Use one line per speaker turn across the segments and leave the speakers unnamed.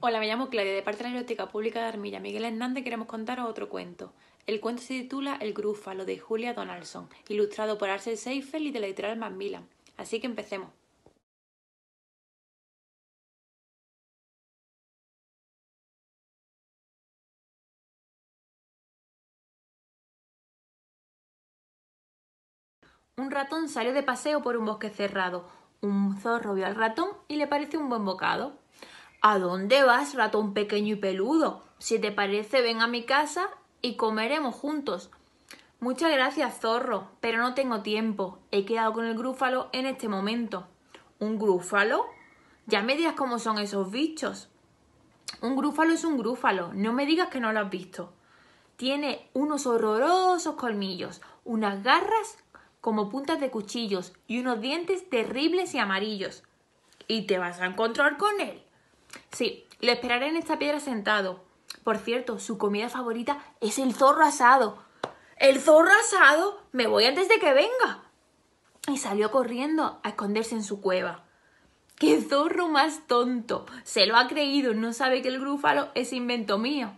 Hola, me llamo Claudia, de parte de la Biblioteca Pública de Armilla. Miguel Hernández queremos contaros otro cuento. El cuento se titula El Grúfalo de Julia Donaldson, ilustrado por Arcel Seifel y de la editorial Macmillan. Así que empecemos. Un ratón salió de paseo por un bosque cerrado. Un zorro vio al ratón y le pareció un buen bocado. ¿A dónde vas, ratón pequeño y peludo? Si te parece, ven a mi casa y comeremos juntos. Muchas gracias, zorro, pero no tengo tiempo. He quedado con el grúfalo en este momento. ¿Un grúfalo? Ya me digas cómo son esos bichos. Un grúfalo es un grúfalo, no me digas que no lo has visto. Tiene unos horrorosos colmillos, unas garras como puntas de cuchillos y unos dientes terribles y amarillos. ¿Y te vas a encontrar con él? Sí, le esperaré en esta piedra sentado. Por cierto, su comida favorita es el zorro asado. El zorro asado me voy antes de que venga. Y salió corriendo a esconderse en su cueva. ¡Qué zorro más tonto! Se lo ha creído, no sabe que el grúfalo es invento mío.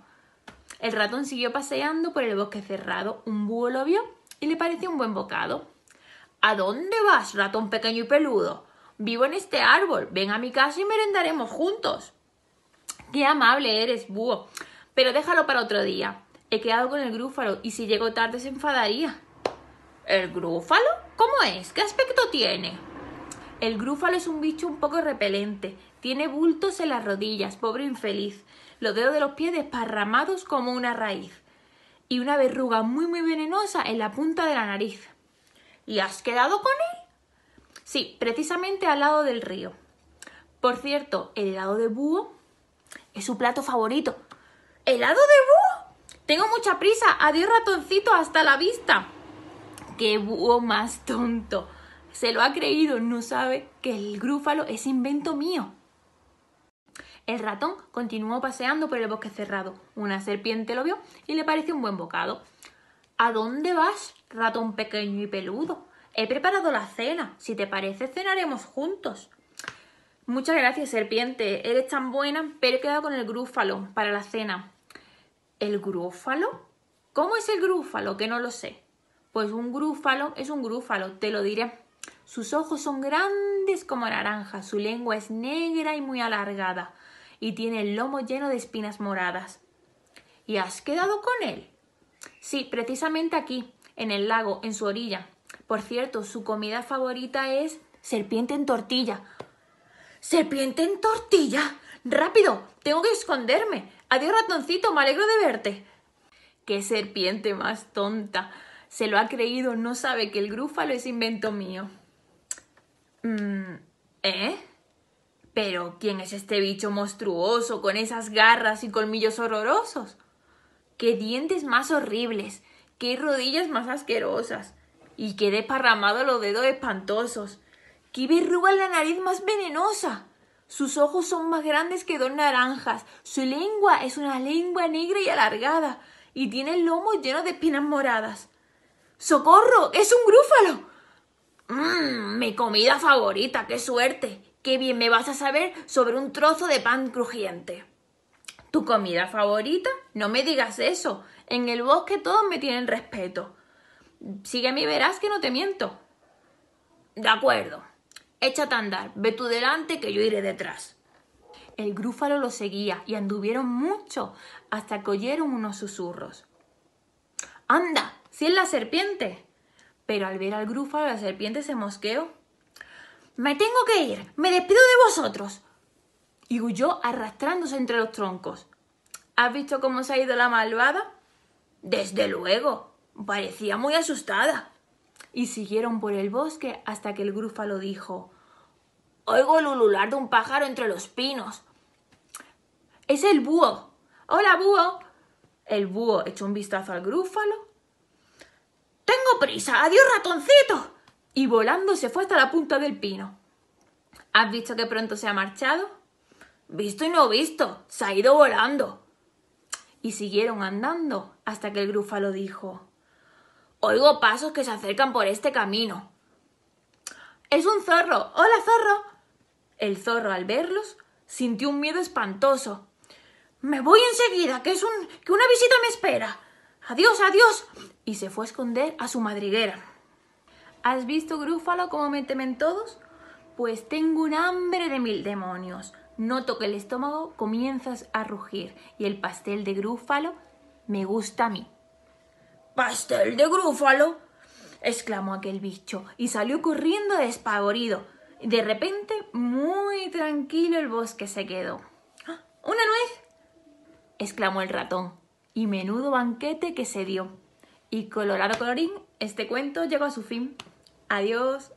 El ratón siguió paseando por el bosque cerrado. Un búho lo vio y le pareció un buen bocado. ¿A dónde vas, ratón pequeño y peludo? vivo en este árbol, ven a mi casa y merendaremos juntos. Qué amable eres, búho. Pero déjalo para otro día. He quedado con el grúfalo y si llego tarde se enfadaría. ¿El grúfalo? ¿Cómo es? ¿Qué aspecto tiene? El grúfalo es un bicho un poco repelente. Tiene bultos en las rodillas, pobre infeliz. Los dedos de los pies desparramados como una raíz. Y una verruga muy muy venenosa en la punta de la nariz. ¿Y has quedado con él? Sí, precisamente al lado del río. Por cierto, el helado de búho es su plato favorito. ¿Helado de búho? Tengo mucha prisa. Adiós ratoncito, hasta la vista. Qué búho más tonto. Se lo ha creído, no sabe que el grúfalo es invento mío. El ratón continuó paseando por el bosque cerrado. Una serpiente lo vio y le pareció un buen bocado. ¿A dónde vas, ratón pequeño y peludo? He preparado la cena. Si te parece, cenaremos juntos. Muchas gracias, serpiente. Eres tan buena, pero he quedado con el grúfalo para la cena. ¿El grúfalo? ¿Cómo es el grúfalo? Que no lo sé. Pues un grúfalo es un grúfalo, te lo diré. Sus ojos son grandes como naranjas, su lengua es negra y muy alargada, y tiene el lomo lleno de espinas moradas. ¿Y has quedado con él? Sí, precisamente aquí, en el lago, en su orilla. Por cierto, su comida favorita es serpiente en tortilla. ¡Serpiente en tortilla! ¡Rápido! Tengo que esconderme. Adiós ratoncito, me alegro de verte. ¡Qué serpiente más tonta! Se lo ha creído, no sabe que el grúfalo es invento mío. Mmm. ¿Eh? Pero, ¿quién es este bicho monstruoso con esas garras y colmillos horrorosos? ¡Qué dientes más horribles! ¡Qué rodillas más asquerosas! y quedé desparramado los dedos espantosos. ¡Qué verruga la nariz más venenosa! Sus ojos son más grandes que dos naranjas, su lengua es una lengua negra y alargada, y tiene el lomo lleno de espinas moradas. ¡Socorro! ¡Es un grúfalo! ¡Mmm! Mi comida favorita, qué suerte. Qué bien me vas a saber sobre un trozo de pan crujiente. ¿Tu comida favorita? No me digas eso. En el bosque todos me tienen respeto mí y verás que no te miento. De acuerdo, échate a andar, ve tú delante que yo iré detrás. El grúfalo lo seguía y anduvieron mucho hasta que oyeron unos susurros. ¡Anda! ¡Si es la serpiente! Pero al ver al grúfalo la serpiente se mosqueó. ¡Me tengo que ir! ¡Me despido de vosotros! Y huyó arrastrándose entre los troncos. ¿Has visto cómo se ha ido la malvada? Desde luego, Parecía muy asustada. Y siguieron por el bosque hasta que el grúfalo dijo Oigo el ulular de un pájaro entre los pinos. Es el búho. Hola, búho. El búho echó un vistazo al grúfalo. Tengo prisa. Adiós, ratoncito. Y volando se fue hasta la punta del pino. ¿Has visto que pronto se ha marchado? Visto y no visto. Se ha ido volando. Y siguieron andando hasta que el grúfalo dijo Oigo pasos que se acercan por este camino. ¡Es un zorro! ¡Hola, zorro! El zorro, al verlos, sintió un miedo espantoso. Me voy enseguida, que es un. que una visita me espera. Adiós, adiós. Y se fue a esconder a su madriguera. ¿Has visto, Grúfalo, como me temen todos? Pues tengo un hambre de mil demonios. Noto que el estómago comienza a rugir y el pastel de grúfalo me gusta a mí. ¡Pastel de grúfalo! exclamó aquel bicho y salió corriendo despavorido. De repente, muy tranquilo el bosque se quedó. ¡Ah! ¡Una nuez! exclamó el ratón. Y menudo banquete que se dio. Y colorado colorín, este cuento llegó a su fin. Adiós.